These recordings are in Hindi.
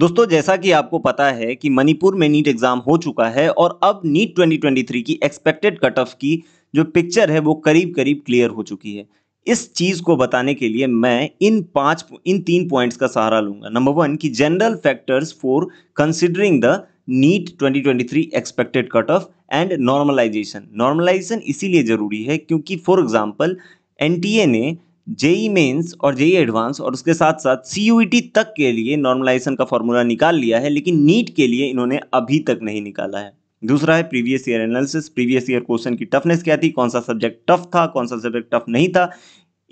दोस्तों जैसा कि आपको पता है कि मणिपुर में नीट एग्जाम हो चुका है और अब नीट 2023 की एक्सपेक्टेड कट ऑफ की जो पिक्चर है वो करीब करीब क्लियर हो चुकी है इस चीज़ को बताने के लिए मैं इन पांच इन तीन पॉइंट्स का सहारा लूंगा नंबर वन कि general factors for considering the NEET 2023 expected cut off and normalization normalization इसीलिए ज़रूरी है क्योंकि फॉर एग्जाम्पल एन ने जेई मेन्स e और जेई एडवांस e और उसके साथ साथ सी e तक के लिए नॉर्मलाइजेशन का फॉर्मूला निकाल लिया है लेकिन नीट के लिए इन्होंने अभी तक नहीं निकाला है दूसरा है previous year analysis previous year question की टफनेस क्या थी कौन सा सब्जेक्ट टफ था कौन सा सब्जेक्ट टफ नहीं था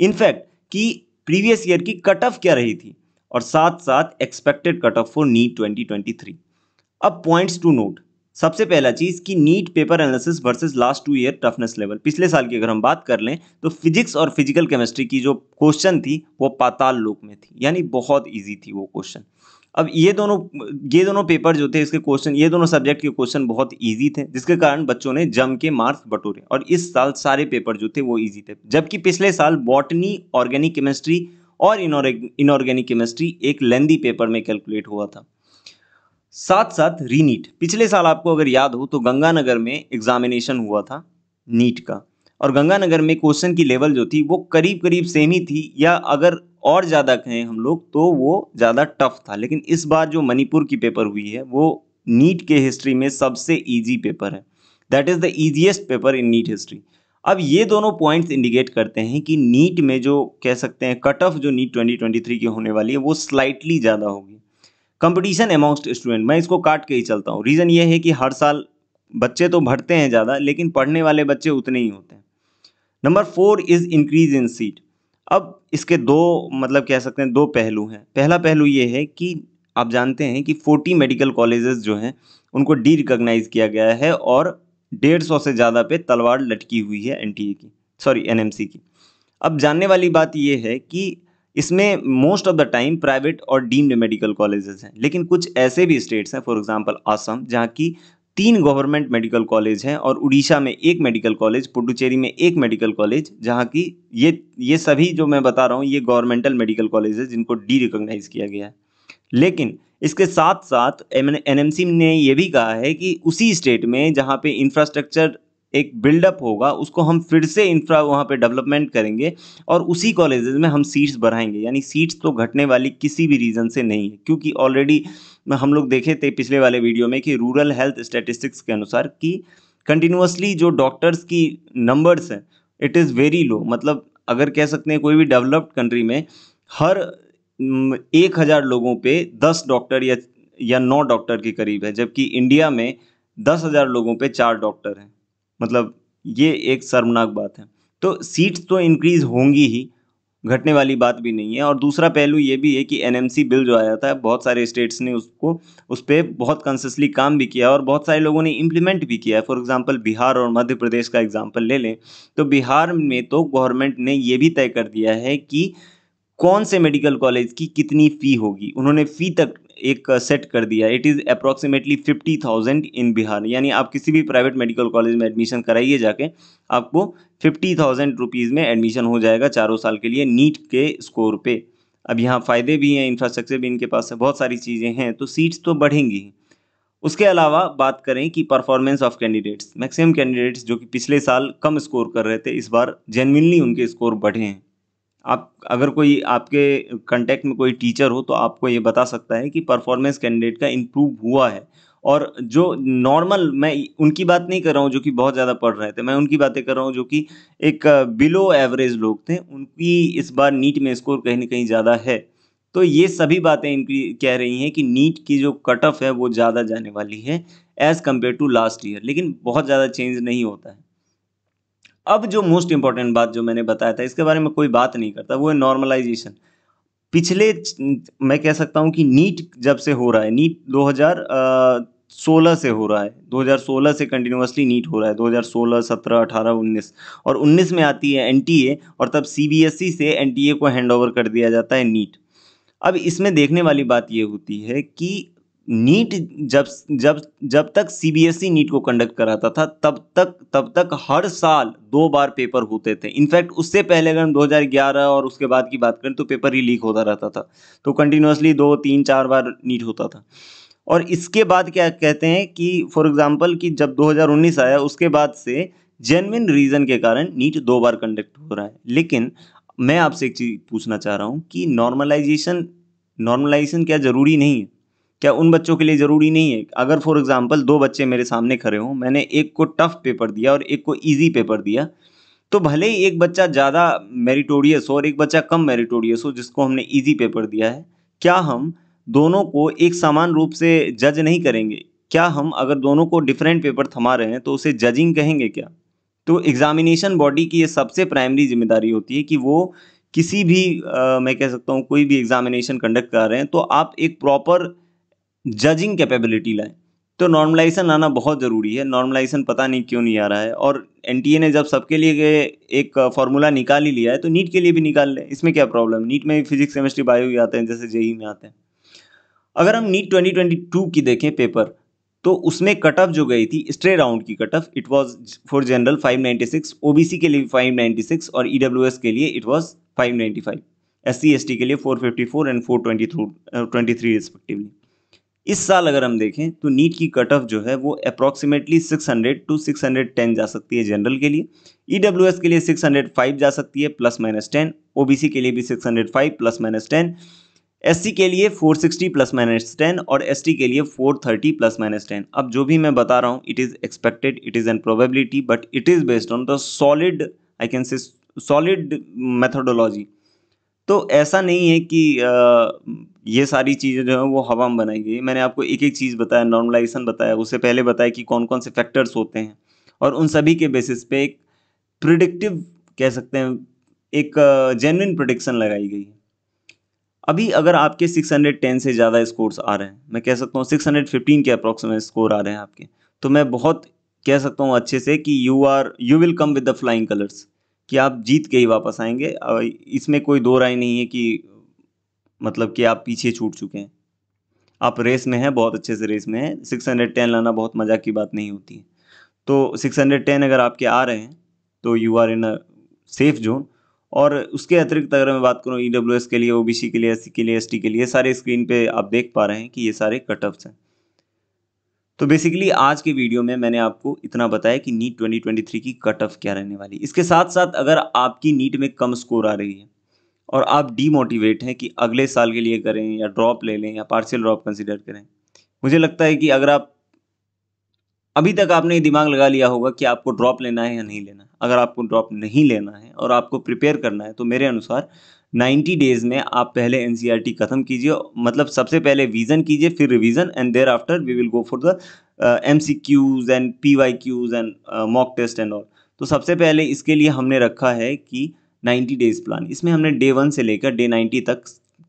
इनफैक्ट कि प्रीवियस ईयर की कट ऑफ क्या रही थी और साथ साथ expected cut off for NEET 2023 अब पॉइंट्स टू नोट सबसे पहला चीज़ कि NEET paper analysis versus last two year toughness level पिछले साल की अगर हम बात कर लें तो फिजिक्स और फिजिकल केमिस्ट्री की जो क्वेश्चन थी वो पाताल लोक में थी यानी बहुत ईजी थी वो क्वेश्चन अब ये दोनों ये दोनों पेपर जो थे इसके क्वेश्चन ये दोनों सब्जेक्ट के क्वेश्चन बहुत ईजी थे जिसके कारण बच्चों ने जम के मार्क्स बटोरे और इस साल सारे पेपर जो थे वो ईजी थे जबकि पिछले साल बॉटनी ऑर्गेनिक केमिस्ट्री और इनऑर्गेनिक केमिस्ट्री एक लेंदी पेपर में कैलकुलेट हुआ था साथ साथ रीनीट पिछले साल आपको अगर याद हो तो गंगानगर में एग्जामिनेशन हुआ था नीट का और गंगानगर में क्वेश्चन की लेवल जो थी वो करीब करीब सेम ही थी या अगर और ज़्यादा कहें हम लोग तो वो ज़्यादा टफ था लेकिन इस बार जो मणिपुर की पेपर हुई है वो नीट के हिस्ट्री में सबसे ईजी पेपर है that is the easiest paper in NEET history अब ये दोनों पॉइंट्स इंडिकेट करते हैं कि नीट में जो कह सकते हैं कट ऑफ जो नीट 2023 की होने वाली है वो स्लाइटली ज़्यादा होगी कंपटीशन अमॉन्स्ट स्टूडेंट मैं इसको काट के ही चलता हूँ रीज़न ये है कि हर साल बच्चे तो भरते हैं ज़्यादा लेकिन पढ़ने वाले बच्चे उतने ही होते हैं number four is increase in seat अब इसके दो मतलब कह सकते हैं दो पहलू हैं पहला पहलू ये है कि आप जानते हैं कि फोर्टी मेडिकल कॉलेजेस जो हैं उनको डी रिकोगनाइज किया गया है और डेढ़ सौ से ज़्यादा पे तलवार लटकी हुई है एन की सॉरी एन की अब जानने वाली बात यह है कि इसमें most of the time private और डीम्ड मेडिकल कॉलेजेस हैं लेकिन कुछ ऐसे भी स्टेट्स हैं फॉर एग्जांपल असम जहाँ की तीन गवर्नमेंट मेडिकल कॉलेज हैं और उड़ीसा में एक मेडिकल कॉलेज पुडुचेरी में एक मेडिकल कॉलेज जहाँ की ये ये सभी जो मैं बता रहा हूँ ये गवर्नमेंटल मेडिकल कॉलेज है जिनको डी रिकोगनाइज़ किया गया है लेकिन इसके साथ साथ एन ने यह भी कहा है कि उसी स्टेट में जहाँ पे इंफ्रास्ट्रक्चर एक बिल्डअप होगा उसको हम फिर से इंफ्रा वहाँ पे डेवलपमेंट करेंगे और उसी कॉलेजेस में हम सीट्स बढ़ाएंगे यानी सीट्स तो घटने वाली किसी भी रीज़न से नहीं है क्योंकि ऑलरेडी हम लोग देखे थे पिछले वाले वीडियो में कि रूरल हेल्थ स्टैटिस्टिक्स के अनुसार कि कंटिन्यूसली जो डॉक्टर्स की नंबर्स हैं इट इज़ वेरी लो मतलब अगर कह सकते हैं कोई भी डेवलप्ड कंट्री में हर एक हज़ार लोगों पे दस डॉक्टर या या नौ डॉक्टर के करीब है जबकि इंडिया में दस हज़ार लोगों पे चार डॉक्टर हैं मतलब ये एक शर्मनाक बात है तो सीट्स तो इंक्रीज़ होंगी ही घटने वाली बात भी नहीं है और दूसरा पहलू ये भी है कि एनएमसी बिल जो आया था बहुत सारे स्टेट्स ने उसको उस पर बहुत कंसियसली काम भी किया और बहुत सारे लोगों ने इम्प्लीमेंट भी किया है फॉर एग्जांपल बिहार और मध्य प्रदेश का एग्जांपल ले लें तो बिहार में तो गवर्नमेंट ने ये भी तय कर दिया है कि कौन से मेडिकल कॉलेज की कितनी फ़ी होगी उन्होंने फ़ी तक एक सेट कर दिया it is approximately fifty thousand in Bihar यानी आप किसी भी प्राइवेट मेडिकल कॉलेज में एडमिशन कराइए जाके आपको फिफ्टी थाउजेंड रुपीज़ में एडमिशन हो जाएगा चारों साल के लिए नीट के स्कोर पे अब यहाँ फ़ायदे भी हैं इंफ्रास्ट्रक्चर भी इनके पास है बहुत सारी चीज़ें हैं तो सीट्स तो बढ़ेंगी उसके अलावा बात करें कि performance of candidates maximum candidates जो कि पिछले साल कम स्कोर कर रहे थे इस बार जेनविनली उनके स्कोर बढ़े हैं आप अगर कोई आपके कंटेक्ट में कोई टीचर हो तो आपको ये बता सकता है कि परफॉर्मेंस कैंडिडेट का इम्प्रूव हुआ है और जो नॉर्मल मैं उनकी बात नहीं कर रहा हूँ जो कि बहुत ज़्यादा पढ़ रहे थे मैं उनकी बातें कर रहा हूँ जो कि एक बिलो एवरेज लोग थे उनकी इस बार नीट में स्कोर कहीं ना कहीं ज़्यादा है तो ये सभी बातें इनकी कह रही हैं कि नीट की जो कट ऑफ है वो ज़्यादा जाने वाली है as compare to last year लेकिन बहुत ज़्यादा चेंज नहीं होता है अब जो मोस्ट इंपॉर्टेंट बात जो मैंने बताया था इसके बारे में कोई बात नहीं करता वो है नॉर्मलाइजेशन पिछले मैं कह सकता हूँ कि नीट जब से हो रहा है नीट 2016 से हो रहा है 2016 से कंटिन्यूसली नीट हो रहा है 2016 17 18 19 और 19 में आती है एन और तब सी e से एन को हैंड ओवर कर दिया जाता है नीट अब इसमें देखने वाली बात ये होती है कि नीट जब जब जब तक सीबीएसई e नीट को कंडक्ट कराता था तब तक तब तक हर साल दो बार पेपर होते थे इनफैक्ट उससे पहले अगर हम 2011 और उसके बाद की बात करें तो पेपर ही लीक होता रहता था तो कंटिन्यूसली दो तीन चार बार नीट होता था और इसके बाद क्या कहते हैं कि फॉर एग्जाम्पल कि जब 2019 आया उसके बाद से जेनविन रीज़न के कारण नीट दो बार कंडक्ट हो रहा है लेकिन मैं आपसे एक चीज़ पूछना चाह रहा हूँ कि नॉर्मलाइजेशन नॉर्मलाइजेशन क्या ज़रूरी नहीं है क्या उन बच्चों के लिए ज़रूरी नहीं है अगर फॉर एग्ज़ाम्पल दो बच्चे मेरे सामने खड़े हों मैंने एक को टफ़ पेपर दिया और एक को ईजी पेपर दिया तो भले ही एक बच्चा ज़्यादा मेरिटोरियस हो और एक बच्चा कम मेरिटोरियस हो जिसको हमने ईजी पेपर दिया है क्या हम दोनों को एक समान रूप से जज नहीं करेंगे क्या हम अगर दोनों को डिफरेंट पेपर थमा रहे हैं तो उसे जजिंग कहेंगे क्या तो एग्ज़ामिनेशन बॉडी की ये सबसे प्राइमरी जिम्मेदारी होती है कि वो किसी भी आ, मैं कह सकता हूँ कोई भी एग्ज़ामिनेशन कंडक्ट कर रहे हैं तो आप एक प्रॉपर जजिंग कैपेबिलिटी लाएं तो नॉर्मलाइजेशन आना बहुत ज़रूरी है नॉर्मलाइजेशन पता नहीं क्यों नहीं आ रहा है और एन ने जब सबके लिए एक फार्मूला निकाल ही लिया है तो नीट के लिए भी निकाल लें इसमें क्या प्रॉब्लम नीट में फिजिक्स केमिस्ट्री बायो भी आते हैं जैसे जेई में आते हैं अगर हम नीट 2022 की देखें पेपर तो उसमें कट ऑफ जो गई थी स्ट्रे राउंड की cut off it was for general 596 OBC के लिए 596 और ईडब्ल्यूएस e के लिए इट वाज 595 एससी एसटी के लिए 454 एंड 423 ट्वेंटी थ्री रिस्पेक्टिवली इस साल अगर हम देखें तो नीट की कट ऑफ जो है वो अप्रॉक्सीमेटली 600 टू 610 जा सकती है जनरल के लिए ई e के लिए 605 जा सकती है प्लस माइनस टेन ओ के लिए भी 605 प्लस माइनस टेन एस के लिए 460 प्लस माइनस टेन और एस के लिए 430 प्लस माइनस टेन अब जो भी मैं बता रहा हूँ it is expected it is an probability but it is based on the solid I can say solid methodology तो ऐसा नहीं है कि आ, ये सारी चीज़ें जो हैं वो हवा में बनाई गई मैंने आपको एक एक चीज़ बताया नॉर्मलाइजेशन बताया उससे पहले बताया कि कौन कौन से फैक्टर्स होते हैं और उन सभी के बेसिस पे एक प्रिडिक्टिव कह सकते हैं एक जेनविन प्रोडिक्शन लगाई गई है अभी अगर आपके 610 से ज़्यादा स्कोर्स आ रहे हैं मैं कह सकता हूँ 615 के अप्रोक्सीमेट स्कोर आ रहे हैं आपके तो मैं बहुत कह सकता हूँ अच्छे से कि you are you will come with the flying colours कि आप जीत के ही वापस आएंगे इसमें कोई दो राय नहीं है कि मतलब कि आप पीछे छूट चुके हैं आप रेस में हैं बहुत अच्छे से रेस में हैं सिक्स हंड्रेड टेन लाना बहुत मजाक की बात नहीं होती है तो सिक्स हंड्रेड टेन अगर आपके आ रहे हैं तो you are in a safe zone और उसके अतिरिक्त अगर मैं बात करूँ ई e डब्ल्यू एस के लिए ओ बी सी के लिए एस सी के लिए एस टी के लिए सारे स्क्रीन पे आप देख पा रहे हैं कि ये सारे कटअप्स हैं तो बेसिकली आज के वीडियो में मैंने आपको इतना बताया कि नीट 2023 की कट ऑफ क्या रहने वाली इसके साथ साथ अगर आपकी नीट में कम स्कोर आ रही है और आप डीमोटिवेट हैं कि अगले साल के लिए करें या ड्रॉप ले लें या पार्शियल ड्रॉप कंसिडर करें मुझे लगता है कि अगर आप अभी तक आपने ये दिमाग लगा लिया होगा कि आपको ड्रॉप लेना है या नहीं लेना अगर आपको ड्रॉप नहीं लेना है और आपको प्रिपेयर करना है तो मेरे अनुसार 90 डेज में आप पहले एन e खत्म कीजिए मतलब सबसे पहले विजन कीजिए फिर revision and thereafter we will go for the M C Qs and P Y Qs and mock test and all तो सबसे पहले इसके लिए हमने रखा है कि 90 डेज प्लान इसमें हमने डे वन से लेकर डे 90 तक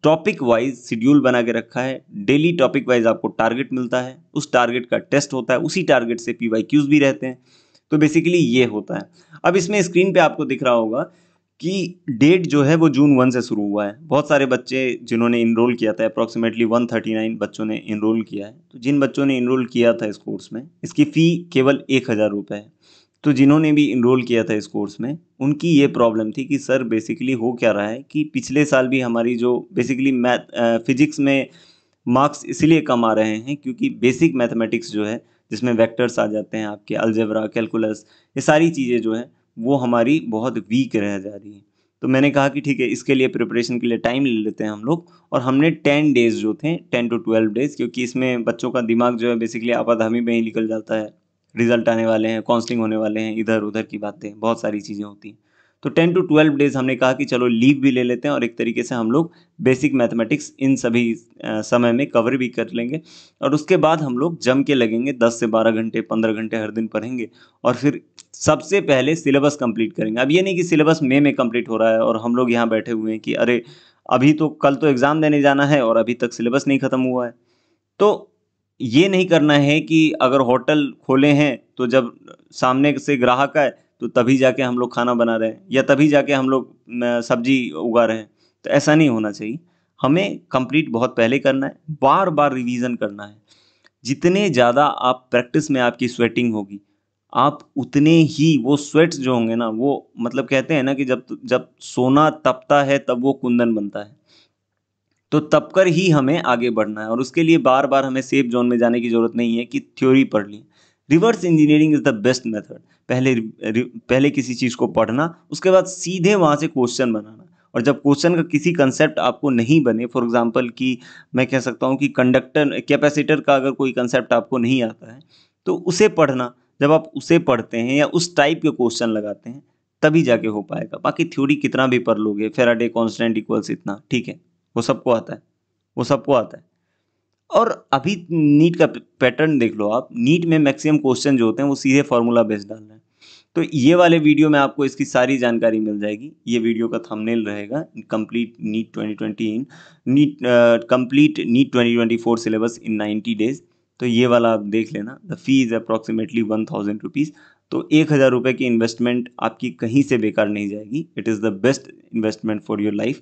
टॉपिक वाइज शेड्यूल बना के रखा है डेली टॉपिक वाइज आपको टारगेट मिलता है उस टारगेट का टेस्ट होता है उसी टारगेट से पी वाई क्यूज़ भी रहते हैं तो बेसिकली ये होता है अब इसमें स्क्रीन पे आपको दिख रहा होगा कि डेट जो है वो जून वन से शुरू हुआ है बहुत सारे बच्चे जिन्होंने इनरोल किया था अप्रॉक्सीमेटली वन थर्टी नाइन बच्चों ने इनरोल किया है तो जिन बच्चों ने इनरोल किया था इस कोर्स में इसकी फ़ी केवल एक हज़ार रुपये है तो जिन्होंने भी इनरोल किया था इस कोर्स में उनकी ये प्रॉब्लम थी कि सर बेसिकली हो क्या रहा है कि पिछले साल भी हमारी जो बेसिकली मैथ फिजिक्स में मार्क्स इसलिए कम आ रहे हैं क्योंकि बेसिक मैथमेटिक्स जो है जिसमें वेक्टर्स आ जाते हैं आपके अलजेब्रा कैलकुलस ये सारी चीज़ें जो है वो हमारी बहुत वीक रह जा रही है तो मैंने कहा कि ठीक है इसके लिए प्रिपरेशन के लिए टाइम ले लेते हैं हम लोग और हमने टेन डेज़ जो थे टेन टू ट्वेल्व डेज़ क्योंकि इसमें बच्चों का दिमाग जो है बेसिकली आपाधामी में ही निकल जाता है रिज़ल्ट आने वाले हैं काउंसलिंग होने वाले हैं इधर उधर की बातें बहुत सारी चीज़ें होती हैं तो टेन टू ट्वेल्व डेज हमने कहा कि चलो लीव भी ले लेते हैं और एक तरीके से हम लोग बेसिक मैथमेटिक्स इन सभी समय में कवर भी कर लेंगे और उसके बाद हम लोग जम के लगेंगे दस से बारह घंटे पंद्रह घंटे हर दिन पढ़ेंगे और फिर सबसे पहले सिलेबस कंप्लीट करेंगे अब ये नहीं कि सिलेबस मे में कम्प्लीट हो रहा है और हम लोग यहाँ बैठे हुए हैं कि अरे अभी तो कल तो एग्ज़ाम देने जाना है और अभी तक सिलेबस नहीं ख़त्म हुआ है तो ये नहीं करना है कि अगर होटल खोले हैं तो जब सामने से ग्राहक है तो तभी जाके हम लोग खाना बना रहे हैं या तभी जाके हम लोग सब्जी उगा रहे हैं तो ऐसा नहीं होना चाहिए हमें कंप्लीट बहुत पहले करना है बार बार रिवीजन करना है जितने ज़्यादा आप प्रैक्टिस में आपकी स्वेटिंग होगी आप उतने ही वो स्वेट्स जो होंगे ना वो मतलब कहते हैं ना कि जब जब सोना तपता है तब वो कुंदन बनता है तो तपकर ही हमें आगे बढ़ना है और उसके लिए बार बार हमें सेफ जोन में जाने की ज़रूरत नहीं है कि थ्योरी पढ़ ली reverse engineering is the best method पहले पहले किसी चीज़ को पढ़ना उसके बाद सीधे वहाँ से क्वेश्चन बनाना और जब क्वेश्चन का किसी कंसेप्ट आपको नहीं बने फॉर एग्जांपल कि मैं कह सकता हूँ कि कंडक्टर कैपेसिटर का अगर कोई कंसेप्ट आपको नहीं आता है तो उसे पढ़ना जब आप उसे पढ़ते हैं या उस टाइप के क्वेश्चन लगाते हैं तभी जाके हो पाएगा बाकी थ्योरी कितना भी पढ़ लोगे फेराडे कॉन्स्टेंट इक्वल्स इतना ठीक है वो सबको आता है वो सबको आता है और अभी नीट का पैटर्न देख लो आप नीट में मैक्सिमम क्वेश्चन जो होते हैं वो सीधे फार्मूला बेस्ड डाल रहे हैं तो ये वाले वीडियो में आपको इसकी सारी जानकारी मिल जाएगी ये वीडियो का थंबनेल रहेगा complete NEET 2020 in NEET complete NEET 2024 syllabus in 90 days तो ये वाला आप देख लेना the fee is approximately one thousand rupees तो एक हज़ार रुपये की इन्वेस्टमेंट आपकी कहीं से बेकार नहीं जाएगी it is the best investment for your life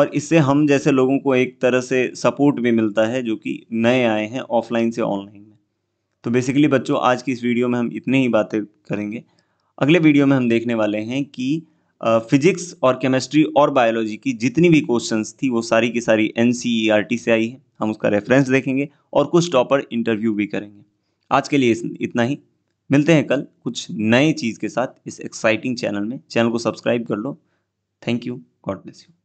और इससे हम जैसे लोगों को एक तरह से सपोर्ट भी मिलता है जो कि नए आए हैं ऑफलाइन से ऑनलाइन में तो बेसिकली बच्चों आज की इस वीडियो में हम इतनी ही बातें करेंगे अगले वीडियो में हम देखने वाले हैं कि फिजिक्स और केमिस्ट्री और बायोलॉजी की जितनी भी क्वेश्चंस थी वो सारी की सारी एन e से आई है हम उसका रेफरेंस देखेंगे और कुछ टॉपर इंटरव्यू भी करेंगे आज के लिए इतना ही मिलते हैं कल कुछ नए चीज़ के साथ इस एक्साइटिंग चैनल में चैनल को सब्सक्राइब कर लो thank you God bless you